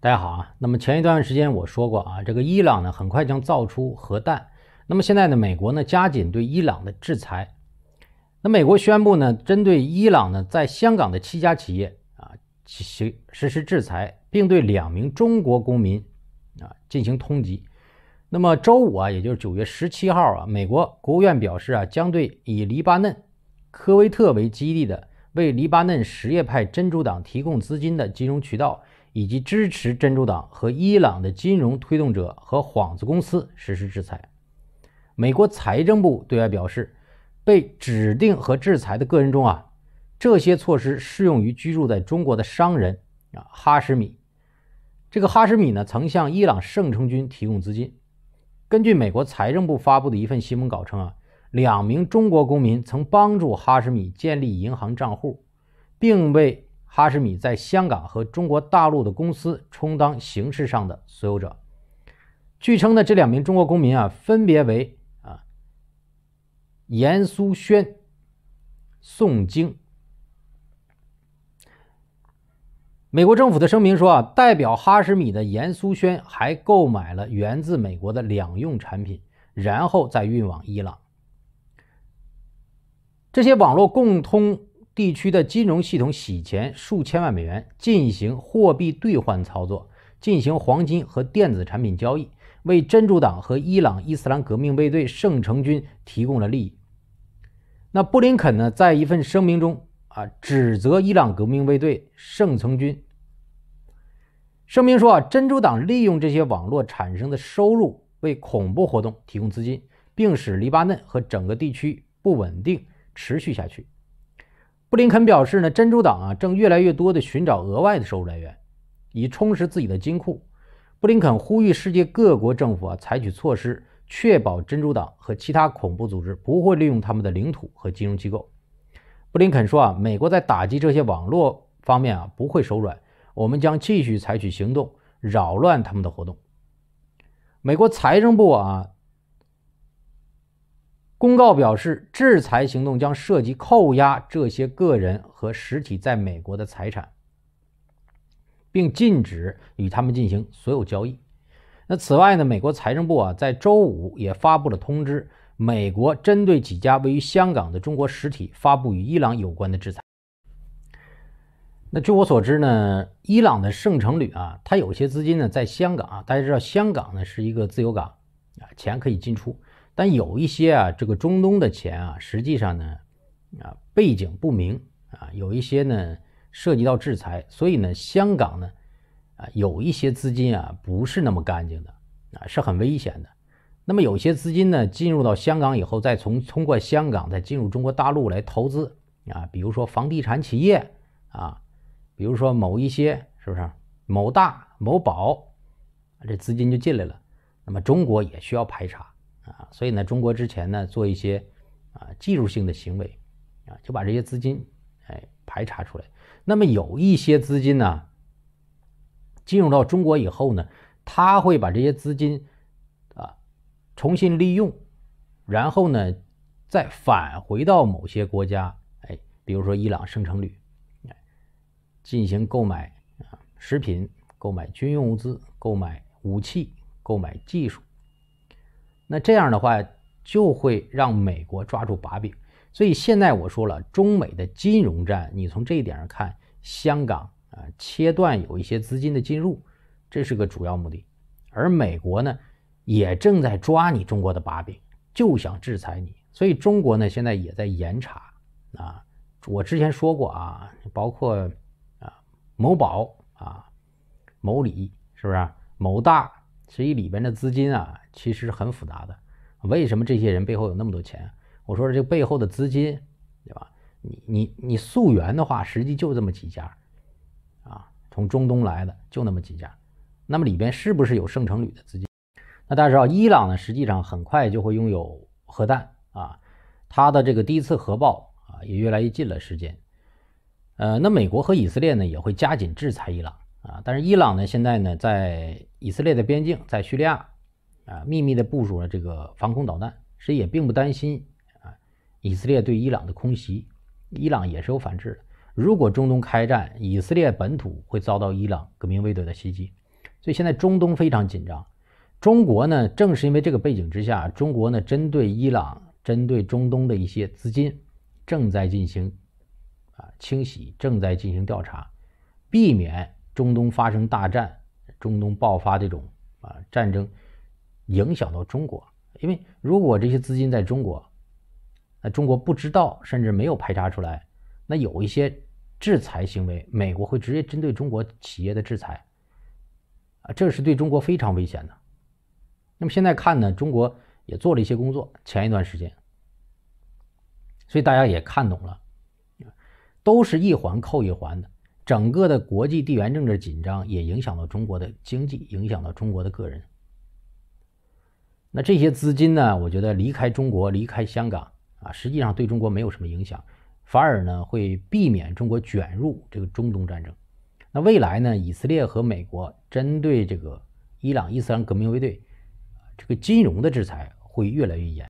大家好啊，那么前一段时间我说过啊，这个伊朗呢很快将造出核弹，那么现在呢，美国呢加紧对伊朗的制裁，那美国宣布呢，针对伊朗呢在香港的七家企业啊，行实施制裁，并对两名中国公民啊进行通缉。那么周五啊，也就是九月十七号啊，美国国务院表示啊，将对以黎巴嫩、科威特为基地的为黎巴嫩什叶派真主党提供资金的金融渠道。以及支持真主党和伊朗的金融推动者和幌子公司实施制裁。美国财政部对外表示，被指定和制裁的个人中，啊，这些措施适用于居住在中国的商人啊，哈什米。这个哈什米呢，曾向伊朗圣城军提供资金。根据美国财政部发布的一份新闻稿称，啊，两名中国公民曾帮助哈什米建立银行账户，并被。哈什米在香港和中国大陆的公司充当形式上的所有者。据称呢，这两名中国公民啊，分别为啊严苏轩、宋晶。美国政府的声明说啊，代表哈什米的严苏轩还购买了源自美国的两用产品，然后再运往伊朗。这些网络共通。地区的金融系统洗钱数千万美元，进行货币兑换操作，进行黄金和电子产品交易，为珍珠党和伊朗伊斯兰革命卫队圣城军提供了利益。那布林肯呢，在一份声明中啊，指责伊朗革命卫队圣城军，声明说啊，珍珠党利用这些网络产生的收入为恐怖活动提供资金，并使黎巴嫩和整个地区不稳定持续下去。布林肯表示呢，珍珠党啊正越来越多地寻找额外的收入来源，以充实自己的金库。布林肯呼吁世界各国政府啊采取措施，确保珍珠党和其他恐怖组织不会利用他们的领土和金融机构。布林肯说啊，美国在打击这些网络方面啊不会手软，我们将继续采取行动，扰乱他们的活动。美国财政部啊。公告表示，制裁行动将涉及扣押这些个人和实体在美国的财产，并禁止与他们进行所有交易。那此外呢？美国财政部啊，在周五也发布了通知，美国针对几家位于香港的中国实体发布与伊朗有关的制裁。那据我所知呢，伊朗的圣城旅啊，它有些资金呢在香港啊，大家知道香港呢是一个自由港啊，钱可以进出。但有一些啊，这个中东的钱啊，实际上呢，啊背景不明啊，有一些呢涉及到制裁，所以呢，香港呢，啊有一些资金啊不是那么干净的啊，是很危险的。那么有些资金呢进入到香港以后，再从通过香港再进入中国大陆来投资啊，比如说房地产企业啊，比如说某一些是不是某大某宝这资金就进来了。那么中国也需要排查。啊，所以呢，中国之前呢做一些啊技术性的行为，啊就把这些资金哎排查出来。那么有一些资金呢进入到中国以后呢，他会把这些资金啊重新利用，然后呢再返回到某些国家，哎，比如说伊朗、生成旅，进行购买啊食品、购买军用物资、购买武器、购买技术。那这样的话，就会让美国抓住把柄，所以现在我说了，中美的金融战，你从这一点上看，香港啊，切断有一些资金的进入，这是个主要目的，而美国呢，也正在抓你中国的把柄，就想制裁你，所以中国呢，现在也在严查啊，我之前说过啊，包括啊，某宝啊，某里是不是某大？所以里边的资金啊，其实很复杂的。为什么这些人背后有那么多钱？我说这背后的资金，对吧？你你你溯源的话，实际就这么几家，啊，从中东来的就那么几家。那么里边是不是有圣城旅的资金？那大家知道，伊朗呢，实际上很快就会拥有核弹啊，它的这个第一次核爆啊也越来越近了时间。呃，那美国和以色列呢也会加紧制裁伊朗。啊，但是伊朗呢，现在呢，在以色列的边境，在叙利亚，啊，秘密的部署了这个防空导弹。谁也并不担心啊，以色列对伊朗的空袭，伊朗也是有反制的。如果中东开战，以色列本土会遭到伊朗革命卫队的袭击，所以现在中东非常紧张。中国呢，正是因为这个背景之下，中国呢，针对伊朗、针对中东的一些资金，正在进行啊清洗，正在进行调查，避免。中东发生大战，中东爆发这种啊战争，影响到中国。因为如果这些资金在中国，那中国不知道，甚至没有排查出来，那有一些制裁行为，美国会直接针对中国企业的制裁，啊，这是对中国非常危险的。那么现在看呢，中国也做了一些工作，前一段时间，所以大家也看懂了，都是一环扣一环的。整个的国际地缘政治紧张也影响到中国的经济，影响到中国的个人。那这些资金呢？我觉得离开中国，离开香港啊，实际上对中国没有什么影响，反而呢会避免中国卷入这个中东战争。那未来呢，以色列和美国针对这个伊朗伊斯兰革命卫队，这个金融的制裁会越来越严。